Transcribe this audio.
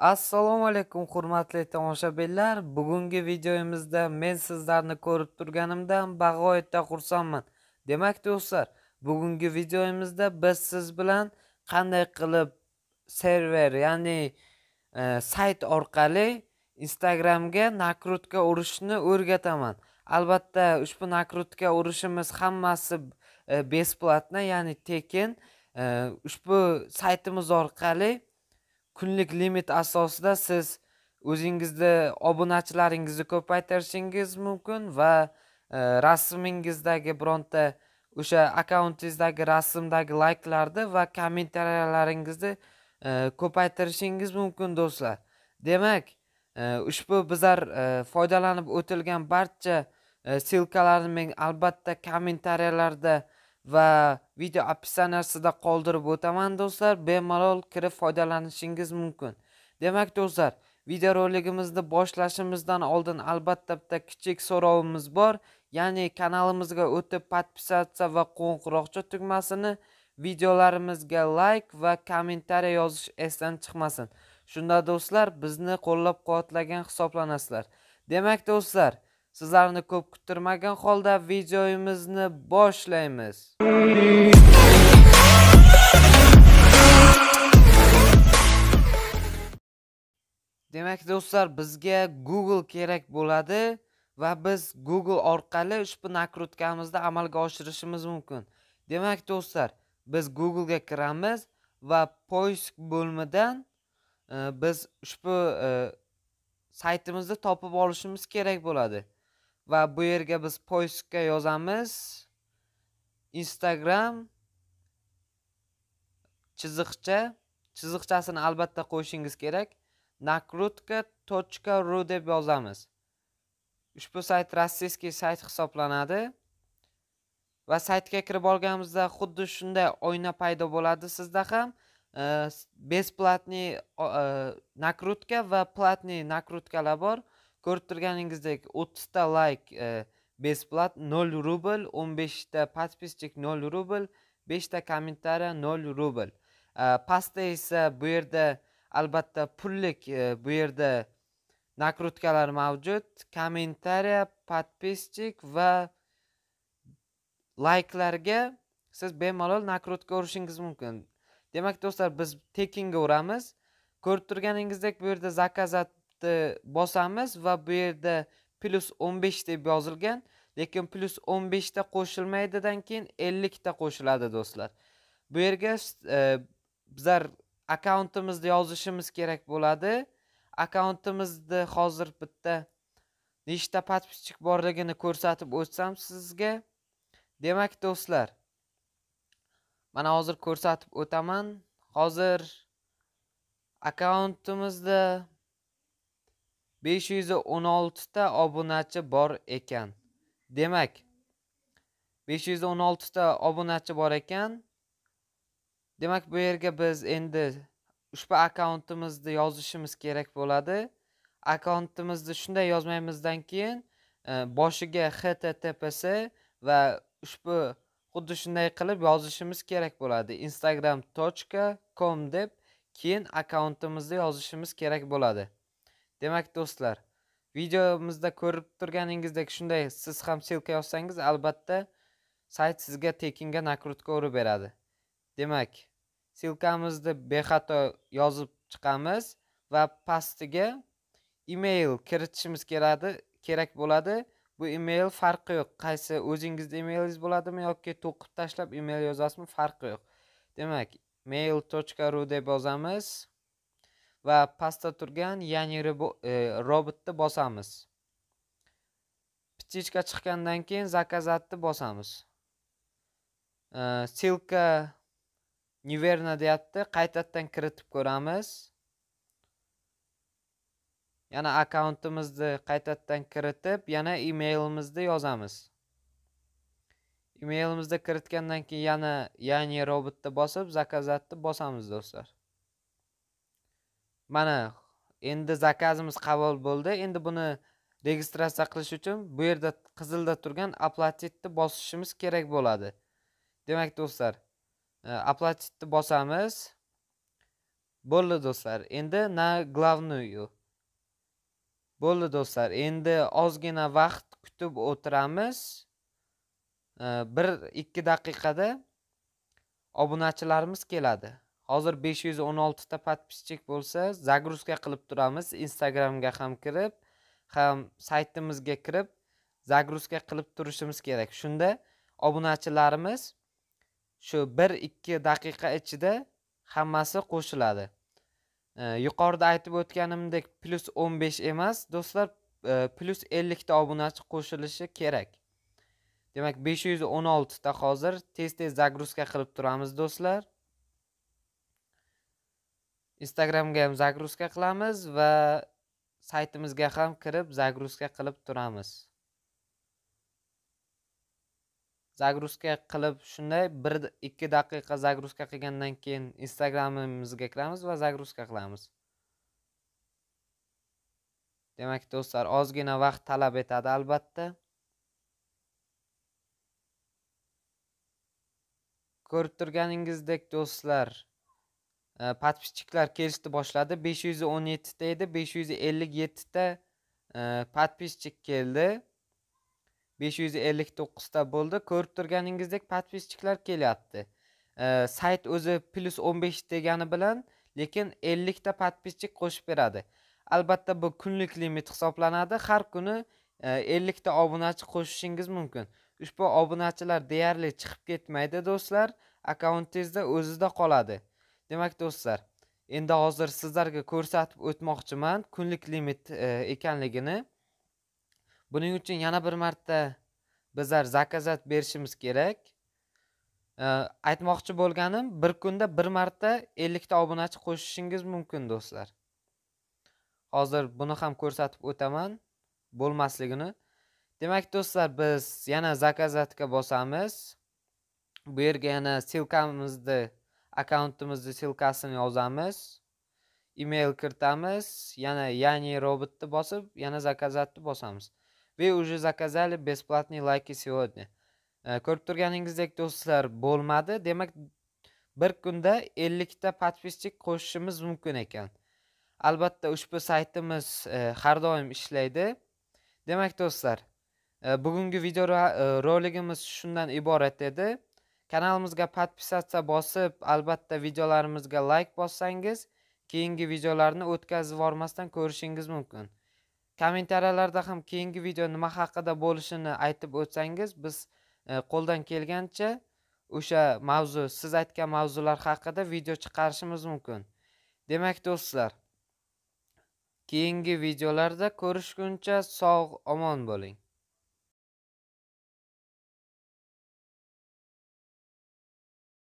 assalomu alaykum hurmatli tomoshabinlar bugungi videomizda men sizlarni ko'rib turganimdan bag'oyatda xursandman demak do'stlar bugungi videomizda biz siz bilan qanday qilib server ya'ni e, sayt orqali instagramga nakrutka urishni o'rgataman albatta ushbu nakrutka urishimiz hammasi e, besplatna ya'ni tekin e, ushbu saytimiz orqali kunlik limit asosida siz o'zingizni obunachilaringizni ko'paytirishingiz mumkin va e, rasmingizdagi bironta o'sha akkauntingizdagi rasmdagi layklarni va kommentariyalaringizni e, ko'paytirishingiz mumkin do'stlar demak e, ushbu bizlar foydalanib o'tilgan barcha ssilkalarni men albatta kommentariyalarda va video описаниясida qoldirib o'taman do'stlar bemalol kirib foydalanishingiz mumkin demak do'stlar videoroligimizni boshlashimizdan oldin albatta bitta kichik so'rovimiz bor ya'ni kanalimizga o'tib podpisatsiya va qo'ng'iroqcha tugmasini videolarimizga layk va kommentariya yozish esdan chiqmasin shunda do'stlar bizni qo'llab quvvatlagan hisoblanasizlar demak do'stlar sizlarni ko'p kuttirmagan holda videoyimizni boshlaymiz demak do'stlar bizga google kerak bo'ladi va biz google orqali ushbu nakrutkamizni amalga oshirishimiz mumkin demak do'stlar biz google ga kiramiz va poisk bo'limidan e, biz ushbu e, saytimizni topib olishimiz kerak bo'ladi va bu yerga biz poyskka yozamiz instagram chiziqcha chiziqchasini albatta qo'yishingiz kerak nakrutka точка ru deb yozamiz ushbu sayt rossiyskiy sayt hisoblanadi va saytga kirib olganimizda xuddi shunday oyna paydo bo'ladi sizda ham e, бесплатный накрутка va platniy nakrutkalar bor ko'rib turganingizdek o'ttizta layk e, besplat nol rubl o'n beshta подписчик nol rubl beshta kommentariya nol rubl e, pastda esa bu yerda albatta pullik e, bu yerda nakrutkalar mavjud kommentariya подписчик va layklarga siz bemalol nakrutka urishingiz mumkin demak do'stlar biz tekinga uramiz ko'rib turganingizdek bu yerda zakazat ni bosamiz va bu yerda plus 15 deb yozilgan lekin plus 15 ta qo'shilmaydidan keyin 50 ta qo'shiladi do'stlar bu yerga e, bizlar akkauntimizni yozishimiz kerak bo'ladi akkauntimizni hozir bitta nechta подписчик borligini ko'rsatib o'tsam sizga demak do'stlar mana hozir ko'rsatib o'taman hozir akkauntimizda besh yuz o'n oltita obunachi bor ekan demak besh yuz o'n oltita obunachi bor ekan demak bu yerga biz endi ushbu akkauntimizni yozishimiz kerak bo'ladi akkauntimizni shunday yozmaymizdan keyin e, boshiga https va ushbu xuddi shunday qilib yozishimiz kerak bo'ladi instagram tochka com deb keyin akkauntimizni yozishimiz kerak bo'ladi demak do'stlar videomizda ko'rib turganingizdek shunday siz ham silka yozsangiz albatta sayt sizga tekinga nakrutka urib beradi demak ssilkamizni bexato yozib chiqamiz va pastiga email kiritishimiz keladi kerak bo'ladi bu email farqi yo'q qaysi o'zingizni emailingiz bo'ladimi yoki to'qib tashlab email yozasizmi farqi yo'q demak mail точка ru deb yozamiz va pastda turgan ya'ni e, robotni bosamiz ptichka chiqqandan keyin zakazatni bosamiz e, Silka ссылка неверно deyapti qaytadan kiritib ko'ramiz yana akkauntimizni qaytadan kiritib yana emailimizni yozamiz emailimizni kiritgandan keyin yana ya'ni robotni bosib zakazatni bosamiz do'stlar mana endi zakazimiz qabul bo'ldi endi buni registratsiya qilish uchun bu yerda qizilda turgan aplatitni bosishimiz kerak bo'ladi demak do'stlar e, aplatitni bosamiz bo'ldi do'stlar endi na главную bo'ldi do'stlar endi ozgina vaqt kutib o'tiramiz e, bir ikki daqiqada obunachilarimiz keladi hozir besh yuz o'n oltita bo'lsa загрузка qilib turamiz instagramga ham kirib ham saytimizga kirib загрузка qilib turishimiz kerak shunda obunachilarimiz shu bir ikki daqiqa ichida hammasi qo'shiladi e, yuqorida aytib o'tganimdek plyus o'n besh emas do'stlar e, plyus ellikta obunachi qo'shilishi kerak demak besh yuz o'n oltita hozir tez tez загрузка qilib turamiz do'stlar instagramga ham загрузка qilamiz va saytimizga ham kirib загрузка qilib turamiz загрузка qilib shunday bir ikki daqiqa загрузка qilgandan keyin instagramimizga kiramiz va загрузка qilamiz demak do'stlar ozgina vaqt talab etadi albatta ko'rib turganingizdek do'stlar подписчикlar kelishni boshladi besh yuz o'n yettita edi besh yuz ellik yettita e, подписчик keldi besh yuz ellik to'qqizta bo'ldi ko'rib turganingizdek подписчикlar kelyapti sayt o'zi plyus o'n besh degani bilan lekin ellikta подписчик qo'shib beradi albatta bu kunlik limit hisoblanadi har kuni e, ellikta obunachi qo'shishingiz mumkin ushbu obunachilar deyarli chiqib ketmaydi do'stlar akkauntingizda o'zida qoladi demak do'stlar endi hozir sizlarga ko'rsatib o'tmoqchiman kunlik limit e, ekanligini buning uchun yana bir marta bizlar zakazat berishimiz kerak e, aytmoqchi bo'lganim bir kunda bir marta ellikta obunachi qo'shishingiz mumkin do'stlar hozir buni ham ko'rsatib o'taman bo'lmasligini demak do'stlar biz yana zakazatga bosamiz bu yerga yana silkamizni akkauntimizni silkasini yozamiz email kiritamiz yana yani robotni bosib yana zakazatni bosamiz вы уже заказали бесплатные лайки сегодня ko'rib turganingizdek do'stlar bo'lmadi demak bir kunda ellikta подписчик qo'shishimiz mumkin ekan albatta ushbu saytimiz har doim ishlaydi demak do'stlar bugungi video roligimiz shundan iborat edi kanalimizga podpisatsiya bosib albatta videolarimizga layk like bossangiz keyingi videolarni o'tkazib yubormasdan ko'rishingiz mumkin kommentariyalarda ham keyingi video nima haqida bo'lishini aytib o'tsangiz biz e, qo'ldan kelgancha o'sha mavzu siz aytgan mavzular haqida video chiqarishimiz mumkin demak do'stlar keyingi videolarda ko'rishguncha sog' omon bo'ling